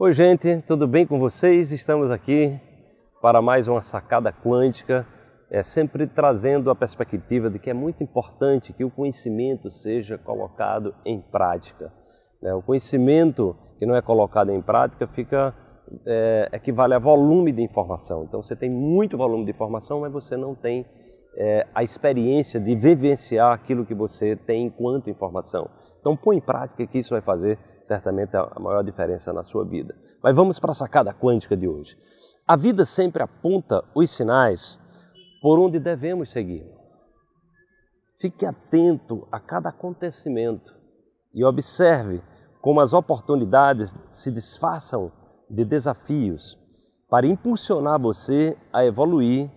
Oi, gente, tudo bem com vocês? Estamos aqui para mais uma sacada quântica, é sempre trazendo a perspectiva de que é muito importante que o conhecimento seja colocado em prática. Né? O conhecimento que não é colocado em prática fica é, equivale a volume de informação. Então você tem muito volume de informação, mas você não tem é, a experiência de vivenciar aquilo que você tem enquanto informação. Então põe em prática que isso vai fazer certamente a maior diferença na sua vida. Mas vamos para a sacada quântica de hoje. A vida sempre aponta os sinais por onde devemos seguir. Fique atento a cada acontecimento e observe como as oportunidades se disfarçam de desafios para impulsionar você a evoluir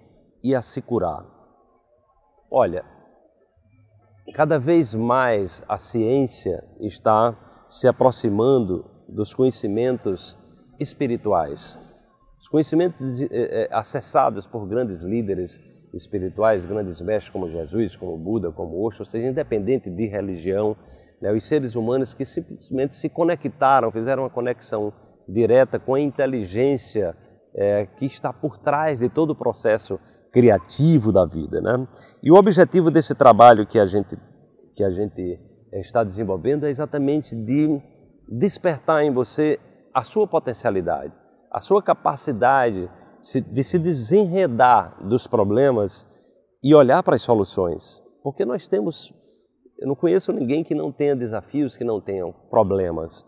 e a se curar. Olha, Cada vez mais a ciência está se aproximando dos conhecimentos espirituais, os conhecimentos eh, eh, acessados por grandes líderes espirituais, grandes mestres como Jesus, como Buda, como Osho, ou seja, independente de religião, né, os seres humanos que simplesmente se conectaram, fizeram uma conexão direta com a inteligência é, que está por trás de todo o processo criativo da vida. Né? E o objetivo desse trabalho que a gente, que a gente é, está desenvolvendo é exatamente de despertar em você a sua potencialidade, a sua capacidade de se desenredar dos problemas e olhar para as soluções. Porque nós temos, eu não conheço ninguém que não tenha desafios, que não tenha problemas.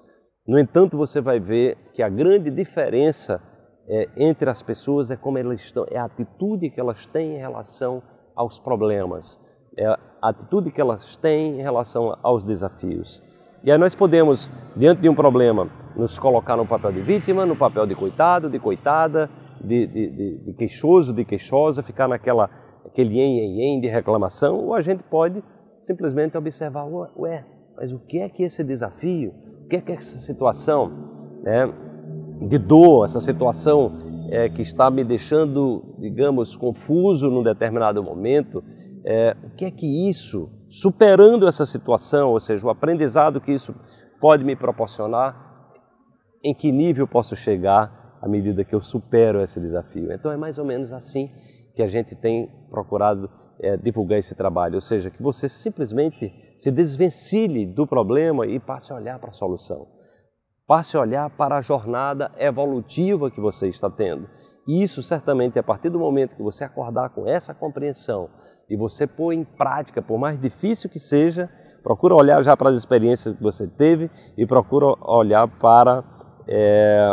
No entanto, você vai ver que a grande diferença é, entre as pessoas é como elas estão, é a atitude que elas têm em relação aos problemas, é a atitude que elas têm em relação aos desafios. E aí nós podemos, diante de um problema, nos colocar no papel de vítima, no papel de coitado, de coitada, de, de, de, de queixoso, de queixosa, ficar naquela aquele en en yen de reclamação, ou a gente pode simplesmente observar, ué, mas o que é que esse desafio, o que é que é essa situação, né? de dor, essa situação é, que está me deixando, digamos, confuso num determinado momento, é, o que é que isso, superando essa situação, ou seja, o aprendizado que isso pode me proporcionar, em que nível posso chegar à medida que eu supero esse desafio? Então é mais ou menos assim que a gente tem procurado é, divulgar esse trabalho, ou seja, que você simplesmente se desvencilhe do problema e passe a olhar para a solução. Passe a olhar para a jornada evolutiva que você está tendo. E isso certamente a partir do momento que você acordar com essa compreensão e você pôr em prática, por mais difícil que seja, procura olhar já para as experiências que você teve e procura olhar para é,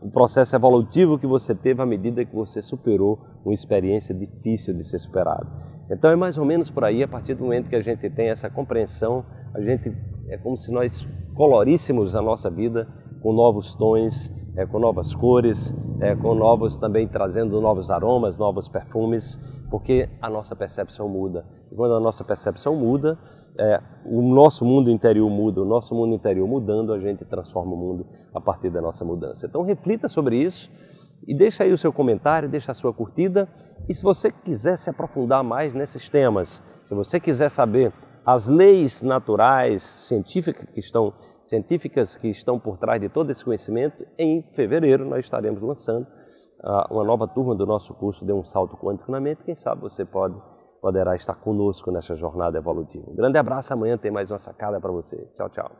o processo evolutivo que você teve à medida que você superou uma experiência difícil de ser superada. Então é mais ou menos por aí, a partir do momento que a gente tem essa compreensão, a gente é como se nós coloríssemos a nossa vida com novos tons, é, com novas cores, é, com novos também trazendo novos aromas, novos perfumes, porque a nossa percepção muda. E quando a nossa percepção muda, é, o nosso mundo interior muda, o nosso mundo interior mudando, a gente transforma o mundo a partir da nossa mudança. Então reflita sobre isso e deixa aí o seu comentário, deixa a sua curtida. E se você quiser se aprofundar mais nesses temas, se você quiser saber as leis naturais, científicas que estão científicas que estão por trás de todo esse conhecimento, em fevereiro nós estaremos lançando ah, uma nova turma do nosso curso de um salto quântico na mente. Quem sabe você pode poderá estar conosco nessa jornada evolutiva. Um grande abraço, amanhã tem mais uma sacada para você. Tchau, tchau.